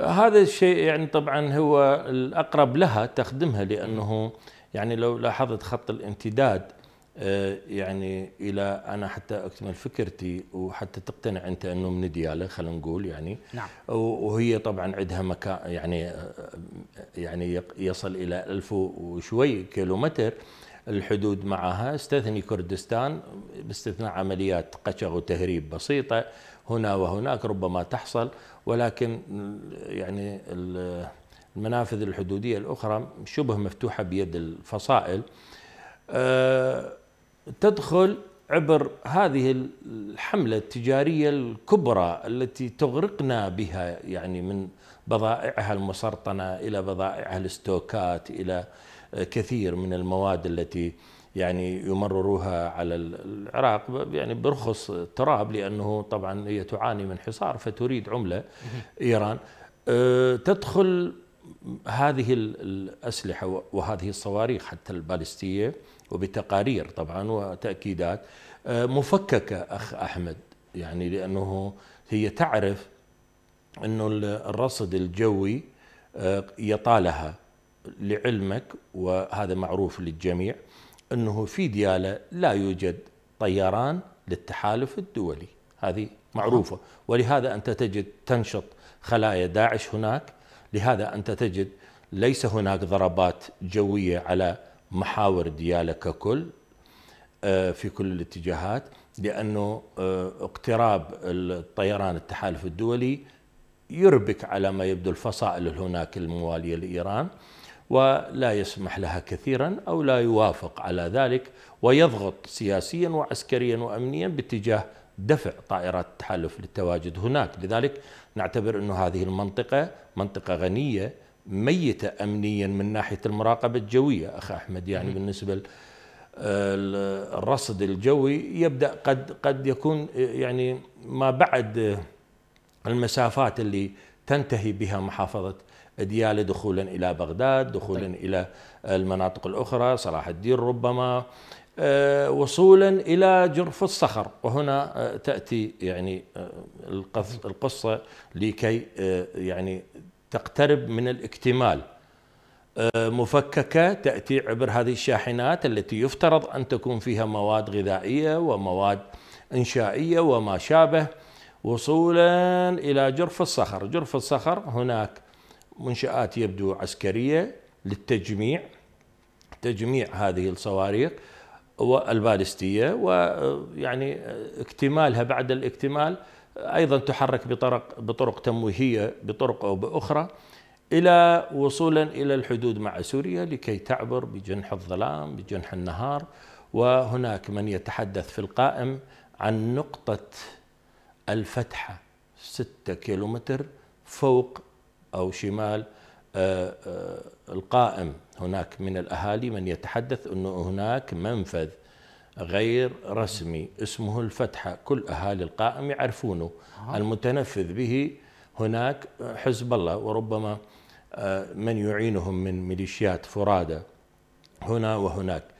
هذا الشيء يعني طبعا هو الاقرب لها تخدمها لانه يعني لو لاحظت خط الامتداد آه، يعني الى انا حتى اكتمل فكرتي وحتى تقتنع انت انه من دياله خلينا نقول يعني نعم. وهي طبعا عندها مكان يعني آه، يعني يصل الى 1000 وشوي كيلومتر الحدود معها استثني كردستان باستثناء عمليات قشغ وتهريب بسيطة هنا وهناك ربما تحصل ولكن يعني المنافذ الحدودية الأخرى شبه مفتوحة بيد الفصائل أه، تدخل عبر هذه الحملة التجارية الكبرى التي تغرقنا بها يعني من بضائعها المسرطنة إلى بضائعها الاستوكات إلى آه، كثير من المواد التي يعني يمرروها على العراق يعني برخص التراب لأنه طبعا هي تعاني من حصار فتريد عملة إيران آه، تدخل هذه الأسلحة وهذه الصواريخ حتى البالستية وبتقارير طبعا وتأكيدات آه، مفككة أخ أحمد يعني لأنه هي تعرف أنه الرصد الجوي آه، يطالها لعلمك وهذا معروف للجميع أنه في ديالة لا يوجد طيران للتحالف الدولي هذه معروفة نعم. ولهذا أنت تجد تنشط خلايا داعش هناك لهذا أنت تجد ليس هناك ضربات جوية على محاور دياله ككل آه، في كل الاتجاهات لأنه آه، اقتراب الطيران التحالف الدولي يربك على ما يبدو الفصائل هناك الموالية لإيران ولا يسمح لها كثيرا أو لا يوافق على ذلك ويضغط سياسيا وعسكريا وأمنيا باتجاه دفع طائرات التحالف للتواجد هناك لذلك نعتبر أن هذه المنطقة منطقة غنية ميتة أمنيا من ناحية المراقبة الجوية أخ أحمد يعني م. بالنسبة الرصد الجوي يبدأ قد قد يكون يعني ما بعد المسافات اللي تنتهي بها محافظة ديالة دخولا إلى بغداد دخولا طيب. إلى المناطق الأخرى صلاح الدين ربما آه، وصولا الى جرف الصخر وهنا آه، تاتي يعني آه، القصه لكي يعني تقترب من الاكتمال مفككه تاتي عبر هذه الشاحنات التي يفترض ان تكون فيها مواد غذائيه ومواد انشائيه وما شابه وصولا الى جرف الصخر، جرف الصخر هناك منشات يبدو عسكريه للتجميع تجميع هذه الصواريخ والبالستية ويعني اكتمالها بعد الاكتمال أيضا تحرك بطرق, بطرق تمويهية بطرق أو بأخرى إلى وصولا إلى الحدود مع سوريا لكي تعبر بجنح الظلام بجنح النهار وهناك من يتحدث في القائم عن نقطة الفتحة ستة كيلومتر فوق أو شمال آه، آه، القائم هناك من الأهالي من يتحدث أنه هناك منفذ غير رسمي اسمه الفتحة كل أهالي القائم يعرفونه المتنفذ به هناك حزب الله وربما آه، من يعينهم من ميليشيات فرادى هنا وهناك